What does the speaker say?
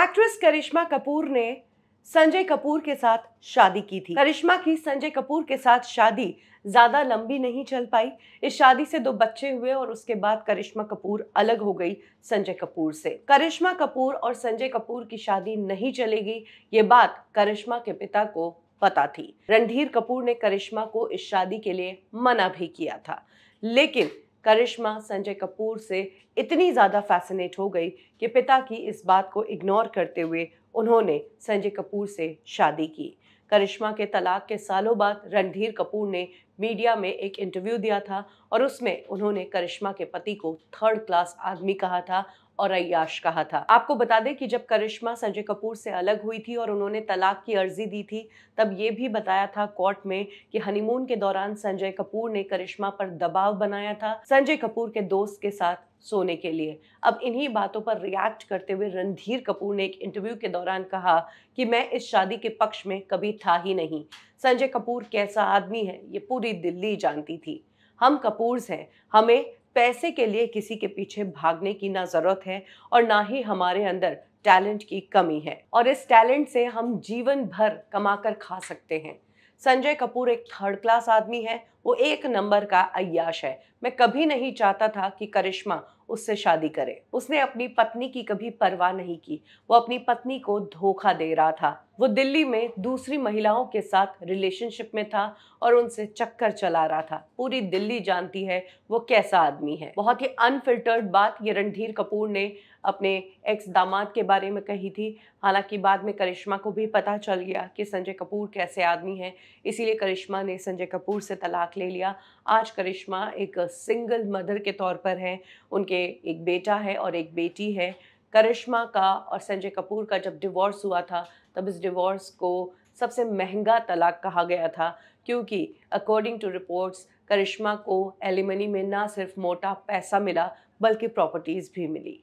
actress करिश्मा कपूर ने संजय कपूर के साथ शादी की थी करिश्मा की संजय कपूर के साथ शादी ज़्यादा लंबी नहीं चल पाई इस शादी से दो बच्चे हुए और उसके बाद करिश्मा कपूर अलग हो गई संजय कपूर से करिश्मा कपूर और संजय कपूर की शादी नहीं चलेगी ये बात करिश्मा के पिता को पता थी रणधीर कपूर ने करिश्मा को इस शादी के लिए मना भी किया था लेकिन करिश्मा संजय कपूर से इतनी ज़्यादा फैसिनेट हो गई कि पिता की इस बात को इग्नोर करते हुए उन्होंने संजय कपूर से शादी की करिश्मा के तलाक के सालों बाद रणधीर कपूर ने मीडिया में एक इंटरव्यू दिया था और उसमें उन्होंने करिश्मा के पति को थर्ड क्लास आदमी कहा था और अयाश कहा था आपको बता दें कि जब करिश्मा संजय कपूर से अलग हुई थी और उन्होंने तलाक की अर्जी दी थी तब ये भी बताया था कोर्ट में कि हनीमून के दौरान संजय कपूर ने करिश्मा पर दबाव बनाया था संजय कपूर के दोस्त के साथ सोने के लिए अब इन्हीं बातों पर रिएक्ट करते हुए रणधीर कपूर ने एक इंटरव्यू के दौरान कहा कि मैं इस शादी के पक्ष में कभी था ही नहीं संजय कपूर कैसा आदमी है ये पूरी दिल्ली जानती थी हम कपूर्स हैं हमें पैसे के लिए किसी के पीछे भागने की ना ज़रूरत है और ना ही हमारे अंदर टैलेंट की कमी है और इस टैलेंट से हम जीवन भर कमाकर खा सकते हैं संजय कपूर एक थर्ड क्लास आदमी है वो एक नंबर का अयाश है मैं कभी नहीं चाहता था कि करिश्मा उससे शादी करे उसने अपनी पत्नी की कभी परवाह नहीं की वो अपनी पत्नी को धोखा दे रहा था वो दिल्ली में दूसरी महिलाओं के साथ रिलेशनशिप में था और उनसे चक्कर चला रहा था पूरी दिल्ली जानती है वो कैसा आदमी है बहुत ही अनफिल्टर्ड बात ये रणधीर कपूर ने अपने एक्स दामाद के बारे में कही थी हालांकि बाद में करिश्मा को भी पता चल गया कि संजय कपूर कैसे आदमी है इसीलिए करिश्मा ने संजय कपूर से तलाक साथ ले लिया आज करिश्मा एक सिंगल मदर के तौर पर हैं उनके एक बेटा है और एक बेटी है करिश्मा का और संजय कपूर का जब डिवोर्स हुआ था तब इस डिवोर्स को सबसे महंगा तलाक कहा गया था क्योंकि अकॉर्डिंग टू रिपोर्ट्स करिश्मा को एलिमनी में ना सिर्फ मोटा पैसा मिला बल्कि प्रॉपर्टीज़ भी मिली